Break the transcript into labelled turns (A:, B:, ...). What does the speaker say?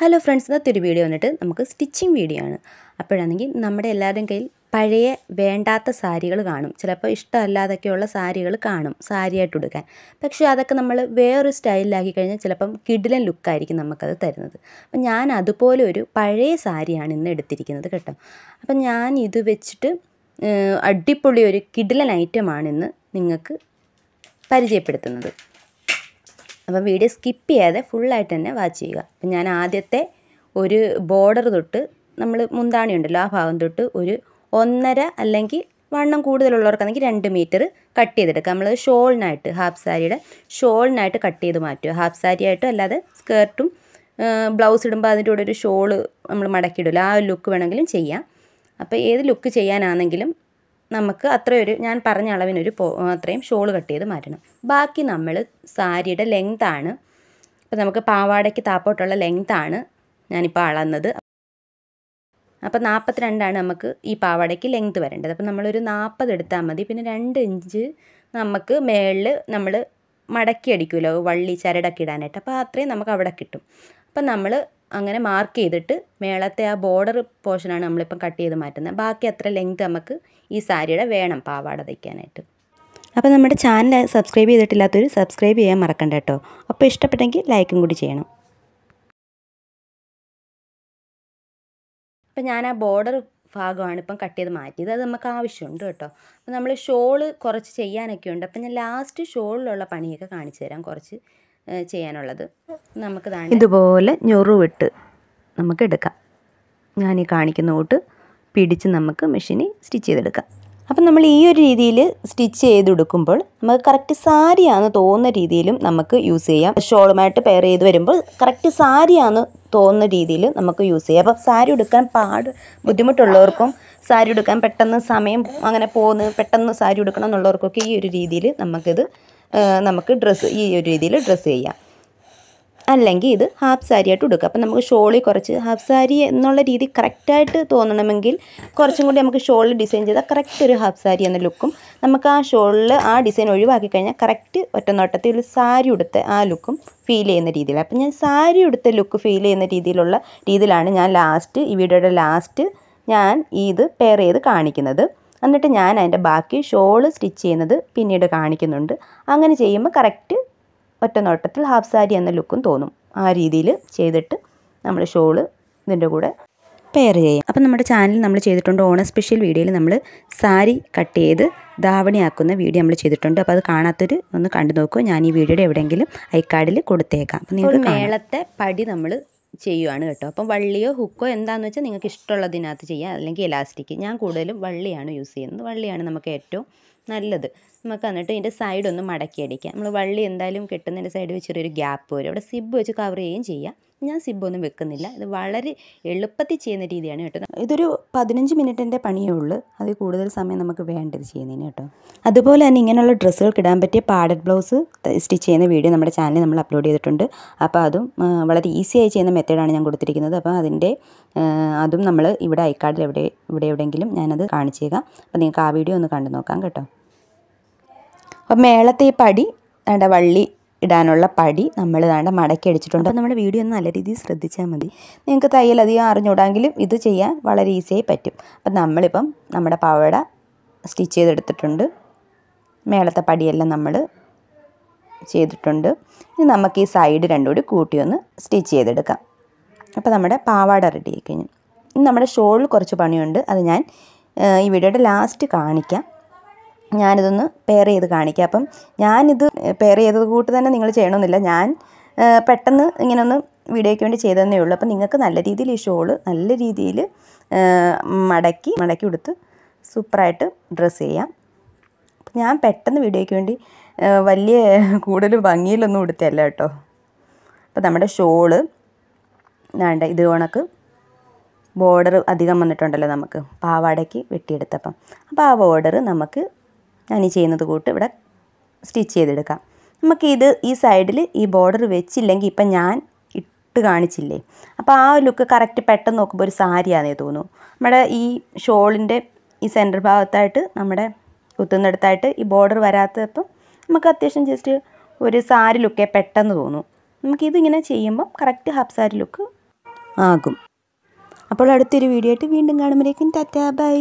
A: hello friends ഇന്നത്തെ video വന്നിട്ട് നമുക്ക് സ്റ്റിച്ചിങ് വീഡിയോ ആണ് അപ്പോഴാണെങ്കിൽ നമ്മുടെ എല്ലാവരുടെയും കയ്യിൽ പഴയ വേണ്ടാത്ത സാരികൾ കാണും ചിലപ്പോൾ ഇഷ്ടമല്ലാതൊക്കെയുള്ള സാരികൾ കാണും സാരിയായിട്ട് ഉടുക്കാൻ പക്ഷേ അതൊക്കെ നമ്മൾ വേറൊരു സ്റ്റൈലിലാക്കി കഴിഞ്ഞാൽ ചിലപ്പം കിഡിലൻ ലുക്കായിരിക്കും നമുക്കത് തരുന്നത് അപ്പം ഞാൻ അതുപോലെ ഒരു പഴയ സാരിയാണ് ഇന്ന് എടുത്തിരിക്കുന്നത് കേട്ടോ അപ്പം ഞാൻ ഇത് വെച്ചിട്ട് അടിപൊളി ഒരു കിഡിലൻ ഐറ്റമാണ് ഇന്ന് നിങ്ങൾക്ക് പരിചയപ്പെടുത്തുന്നത് അപ്പം വീഡിയോ സ്കിപ്പ് ചെയ്യാതെ ഫുള്ളായിട്ട് തന്നെ വാച്ച് ചെയ്യുക അപ്പം ഞാൻ ആദ്യത്തെ ഒരു ബോർഡർ തൊട്ട് നമ്മൾ മുന്താണി ഉണ്ടല്ലോ ആ ഭാഗം തൊട്ട് ഒരു ഒന്നര അല്ലെങ്കിൽ വണ്ണം കൂടുതലുള്ളവർക്കാണെങ്കിൽ രണ്ട് മീറ്റർ കട്ട് ചെയ്തെടുക്കുക നമ്മൾ ഷോളിനായിട്ട് ഹാഫ് സാരിയുടെ ഷോളിനായിട്ട് കട്ട് ചെയ്ത് മാറ്റുക ഹാഫ് സാരിയായിട്ടും അല്ലാതെ സ്കേർട്ടും ബ്ലൗസ് ഇടുമ്പോൾ അതിൻ്റെ കൂടെ ഒരു ഷോള് നമ്മൾ മടക്കിയിടില്ല ആ ഒരു ലുക്ക് വേണമെങ്കിലും ചെയ്യാം അപ്പോൾ ഏത് ലുക്ക് ചെയ്യാനാണെങ്കിലും നമുക്ക് അത്രയൊരു ഞാൻ പറഞ്ഞ അളവിനൊരു പോ അത്രയും ഷോൾ കട്ട് ചെയ്ത് മാറ്റണം ബാക്കി നമ്മൾ സാരിയുടെ ലെങ്താണ് അപ്പോൾ നമുക്ക് പാവാടയ്ക്ക് താപ്പോട്ടുള്ള ലെങ്താണ് ഞാനിപ്പോൾ അളന്നത് അപ്പോൾ നാൽപ്പത്തിരണ്ടാണ് നമുക്ക് ഈ പാവാടയ്ക്ക് ലെങ്ത് വരേണ്ടത് അപ്പോൾ നമ്മളൊരു നാൽപ്പത് എടുത്താൽ മതി പിന്നെ രണ്ട് ഇഞ്ച് നമുക്ക് മേളിൽ നമ്മൾ മടക്കി അടിക്കുമല്ലോ വള്ളി ചരടൊക്കെ ഇടാനായിട്ട് അപ്പോൾ അത്രയും നമുക്ക് അവിടെ കിട്ടും അപ്പം നമ്മൾ അങ്ങനെ മാർക്ക് ചെയ്തിട്ട് മേളത്തെ ആ ബോർഡർ പോർഷനാണ് നമ്മളിപ്പം കട്ട് ചെയ്ത് മാറ്റുന്നത് ബാക്കി അത്ര ലെങ്ത് നമുക്ക് ഈ സാരിയുടെ വേണം പാവാട തയ്ക്കാനായിട്ട് അപ്പോൾ നമ്മുടെ ചാനൽ സബ്സ്ക്രൈബ് ചെയ്തിട്ടില്ലാത്തവർ സബ്സ്ക്രൈബ് ചെയ്യാൻ മറക്കണ്ട കേട്ടോ അപ്പോൾ ഇഷ്ടപ്പെട്ടെങ്കിൽ ലൈക്കും കൂടി ചെയ്യണം അപ്പം ഞാൻ ആ ബോർഡർ ഭാഗമാണ് ഇപ്പം കട്ട് ചെയ്ത് മാറ്റിയത് അത് നമുക്ക് ആവശ്യമുണ്ട് കേട്ടോ അപ്പോൾ നമ്മൾ ഷോള് കുറച്ച് ചെയ്യാനൊക്കെ ഉണ്ട് അപ്പം ഞാൻ ലാസ്റ്റ് ഷോളിലുള്ള പണിയൊക്കെ കാണിച്ചു തരാം കുറച്ച് ചെയ്യാനുള്ളത് നമുക്ക് ഇതുപോലെ ഞൊറുവിട്ട് നമുക്ക് എടുക്കാം ഞാൻ ഈ കാണിക്കുന്ന കൂട്ട് പിടിച്ച് നമുക്ക് മെഷീനിൽ സ്റ്റിച്ച് ചെയ്തെടുക്കാം അപ്പം നമ്മൾ ഈ ഒരു രീതിയിൽ സ്റ്റിച്ച് ചെയ്തെടുക്കുമ്പോൾ നമുക്ക് കറക്റ്റ് സാരിയാണെന്ന് തോന്നുന്ന രീതിയിലും നമുക്ക് യൂസ് ചെയ്യാം ഷോളുമായിട്ട് പെയർ ചെയ്ത് വരുമ്പോൾ കറക്റ്റ് സാരിയാണെന്ന് തോന്നുന്ന രീതിയിൽ നമുക്ക് യൂസ് ചെയ്യാം അപ്പോൾ സാരി എടുക്കാൻ പാട് ബുദ്ധിമുട്ടുള്ളവർക്കും സാരി എടുക്കാൻ പെട്ടെന്ന് സമയം അങ്ങനെ പോകുന്ന പെട്ടെന്ന് സാരി എടുക്കണം എന്നുള്ളവർക്കൊക്കെ ഈ ഒരു രീതിയിൽ നമുക്കിത് നമുക്ക് ഡ്രസ്സ് ഈ ഒരു രീതിയിൽ ഡ്രസ്സ് ചെയ്യാം അല്ലെങ്കിൽ ഇത് ഹാഫ് സാരി ആയിട്ട് ഉടുക്കുക അപ്പം നമുക്ക് ഷോളിൽ കുറച്ച് ഹാഫ് സാരി എന്നുള്ള രീതി കറക്റ്റായിട്ട് തോന്നണമെങ്കിൽ കുറച്ചും കൂടി നമുക്ക് ഷോളിൽ ഡിസൈൻ ചെയ്താൽ കറക്റ്റ് ഒരു ഹാഫ് സാരി എന്ന ലുക്കും നമുക്ക് ആ ഷോളിൽ ആ ഡിസൈൻ ഒഴിവാക്കി കഴിഞ്ഞാൽ കറക്റ്റ് ഒറ്റനോട്ടത്തിൽ ഒരു സാരി ഉടുത്ത ആ ലുക്കും ഫീൽ ചെയ്യുന്ന രീതിയിൽ അപ്പം ഞാൻ സാരി ഉടുത്ത ലുക്ക് ഫീൽ ചെയ്യുന്ന രീതിയിലുള്ള രീതിയിലാണ് ഞാൻ ലാസ്റ്റ് ഈ വീഡിയോയുടെ ലാസ്റ്റ് ഞാൻ ഇത് പെയർ ചെയ്ത് കാണിക്കുന്നത് എന്നിട്ട് ഞാൻ അതിൻ്റെ ബാക്കി ഷോള് സ്റ്റിച്ച് ചെയ്യുന്നത് പിന്നീട് കാണിക്കുന്നുണ്ട് അങ്ങനെ ചെയ്യുമ്പോൾ കറക്റ്റ് ഒറ്റ നോട്ടത്തിൽ ഹാഫ് സാരി എന്ന ലുക്കും തോന്നും ആ രീതിയിൽ ചെയ്തിട്ട് നമ്മൾ ഷോള് ഇതിൻ്റെ കൂടെ പെയർ ചെയ്യും അപ്പം നമ്മുടെ ചാനൽ നമ്മൾ ചെയ്തിട്ടുണ്ട് ഓണ സ്പെഷ്യൽ വീഡിയോയിൽ നമ്മൾ സാരി കട്ട് ചെയ്ത് ധാവണിയാക്കുന്ന വീഡിയോ നമ്മൾ ചെയ്തിട്ടുണ്ട് അപ്പോൾ അത് കാണാത്തൊരു ഒന്ന് കണ്ടു നോക്കൂ ഞാൻ ഈ വീഡിയോയുടെ എവിടെയെങ്കിലും ഐക്കാർഡിൽ കൊടുത്തേക്കാം അപ്പോൾ മേളത്തെ പടി നമ്മൾ ചെയ്യുവാണ് കേട്ടോ അപ്പം വള്ളിയോ ഹുക്കോ എന്താണെന്ന് വെച്ചാൽ നിങ്ങൾക്ക് ഇഷ്ടമുള്ളതിനകത്ത് ചെയ്യാം അല്ലെങ്കിൽ ഇലാസ്റ്റിക് ഞാൻ കൂടുതലും വള്ളിയാണ് യൂസ് ചെയ്യുന്നത് വള്ളിയാണ് നമുക്ക് ഏറ്റവും നല്ലത് നമുക്ക് എന്നിട്ട് ഇതിൻ്റെ സൈഡ് ഒന്ന് മടക്കി അടിക്കാം നമ്മൾ വള്ളി എന്തായാലും കിട്ടുന്നതിൻ്റെ സൈഡ് വെച്ചൊരു ഗ്യാപ്പ് വരും അവിടെ സിബ് വെച്ച് കവർ ചെയ്യുകയും ചെയ്യാം ഞാൻ സിബൊന്നും വെക്കുന്നില്ല ഇത് വളരെ എളുപ്പത്തിൽ ചെയ്യുന്ന രീതിയാണ് കേട്ടോ ഇതൊരു പതിനഞ്ച് മിനിറ്റിൻ്റെ പണിയേ ഉള്ളൂ അത് കൂടുതൽ സമയം നമുക്ക് വേണ്ടത് ചെയ്യുന്നതിന് കേട്ടോ അതുപോലെ തന്നെ ഇങ്ങനെയുള്ള ഡ്രസ്സുകൾക്ക് ഇടാൻ പറ്റിയ പാഡഡ് ബ്ലൗസ് സ്റ്റിച്ച് ചെയ്യുന്ന വീഡിയോ നമ്മുടെ ചാനലിൽ നമ്മൾ അപ്ലോഡ് ചെയ്തിട്ടുണ്ട് അപ്പോൾ അതും വളരെ ഈസിയായി ചെയ്യുന്ന മെത്തേഡാണ് ഞാൻ കൊടുത്തിരിക്കുന്നത് അപ്പോൾ അതിൻ്റെ അതും നമ്മൾ ഇവിടെ ഐക്കാർഡിൽ എവിടെ ഇവിടെ എവിടെയെങ്കിലും ഞാനത് കാണിച്ചേക്കാം അപ്പോൾ നിങ്ങൾക്ക് ആ വീഡിയോ ഒന്ന് കണ്ടു നോക്കാം കേട്ടോ അപ്പോൾ മേളത്തെ ഈ പടി വേണ്ട വള്ളി ഇടാനുള്ള പടി നമ്മൾ വേണ്ട മടക്കി അടിച്ചിട്ടുണ്ട് അപ്പോൾ നമ്മുടെ വീഡിയോ ഒന്ന് നല്ല രീതിയിൽ ശ്രദ്ധിച്ചാൽ മതി നിങ്ങൾക്ക് തയ്യൽ അധികം അറിഞ്ഞുകൂടാങ്കിലും ഇത് ചെയ്യാൻ വളരെ ഈസിയായി പറ്റും അപ്പം നമ്മളിപ്പം നമ്മുടെ പവട സ്റ്റിച്ച് ചെയ്തെടുത്തിട്ടുണ്ട് മേളത്തെ പടിയെല്ലാം നമ്മൾ ചെയ്തിട്ടുണ്ട് ഇനി നമുക്ക് ഈ സൈഡ് രണ്ടും കൂടി കൂട്ടി ഒന്ന് സ്റ്റിച്ച് ചെയ്തെടുക്കാം അപ്പോൾ നമ്മുടെ പാവാട റെഡി ആയി കഴിഞ്ഞു ഇനി നമ്മുടെ ഷോളിൽ കുറച്ച് പണിയുണ്ട് അത് ഞാൻ ഈ വീഡിയോയുടെ ലാസ്റ്റ് കാണിക്കാം ഞാനിതൊന്ന് പെയർ ചെയ്ത് കാണിക്കാം അപ്പം ഞാനിത് പെയർ ചെയ്തത് കൂട്ട് തന്നെ നിങ്ങൾ ചെയ്യണമെന്നില്ല ഞാൻ പെട്ടെന്ന് ഇങ്ങനൊന്ന് വീഡിയോയ്ക്ക് വേണ്ടി ചെയ്തതന്നേ ഉള്ളൂ അപ്പം നിങ്ങൾക്ക് നല്ല രീതിയിൽ ഈ ഷോള് നല്ല രീതിയിൽ മടക്കി മടക്കി കൊടുത്ത് സൂപ്പറായിട്ട് ഡ്രസ്സ് ചെയ്യാം ഞാൻ പെട്ടെന്ന് വീഡിയോയ്ക്ക് വേണ്ടി വലിയ കൂടുതൽ ഭംഗിയിലൊന്നും കൊടുത്തല്ല കേട്ടോ അപ്പം നമ്മുടെ ഷോള് വേണ്ട ഇത് കണക്ക് ബോർഡർ അധികം വന്നിട്ടുണ്ടല്ലോ നമുക്ക് പാവാടയ്ക്ക് വെട്ടിയെടുത്തപ്പം അപ്പോൾ ആ ബോർഡർ നമുക്ക് ഞാൻ ഈ ചെയ്യുന്നത് കൂട്ട് ഇവിടെ സ്റ്റിച്ച് ചെയ്തെടുക്കാം നമുക്ക് ഇത് ഈ സൈഡിൽ ഈ ബോർഡർ വെച്ചില്ലെങ്കിൽ ഇപ്പം ഞാൻ ഇട്ട് കാണിച്ചില്ലേ അപ്പോൾ ആ ലുക്ക് കറക്റ്റ് പെട്ടെന്ന് നോക്കുമ്പോൾ ഒരു സാരിയാണെന്നേ തോന്നുന്നു നമ്മുടെ ഈ ഷോളിൻ്റെ ഈ സെൻറ്റർ ഭാഗത്തായിട്ട് നമ്മുടെ കുത്തുന്നിടത്തായിട്ട് ഈ ബോർഡർ വരാത്തപ്പം നമുക്ക് അത്യാവശ്യം ജസ്റ്റ് ഒരു സാരി ലുക്കേ പെട്ടെന്ന് തോന്നും നമുക്കിതിങ്ങനെ ചെയ്യുമ്പോൾ കറക്റ്റ് ഹാഫ് സാരി ലുക്ക് ആകും അപ്പോൾ അടുത്തൊരു വീഡിയോ ആയിട്ട് വീണ്ടും കാണുമ്പോഴേക്കും ടാറ്റാ ബൈ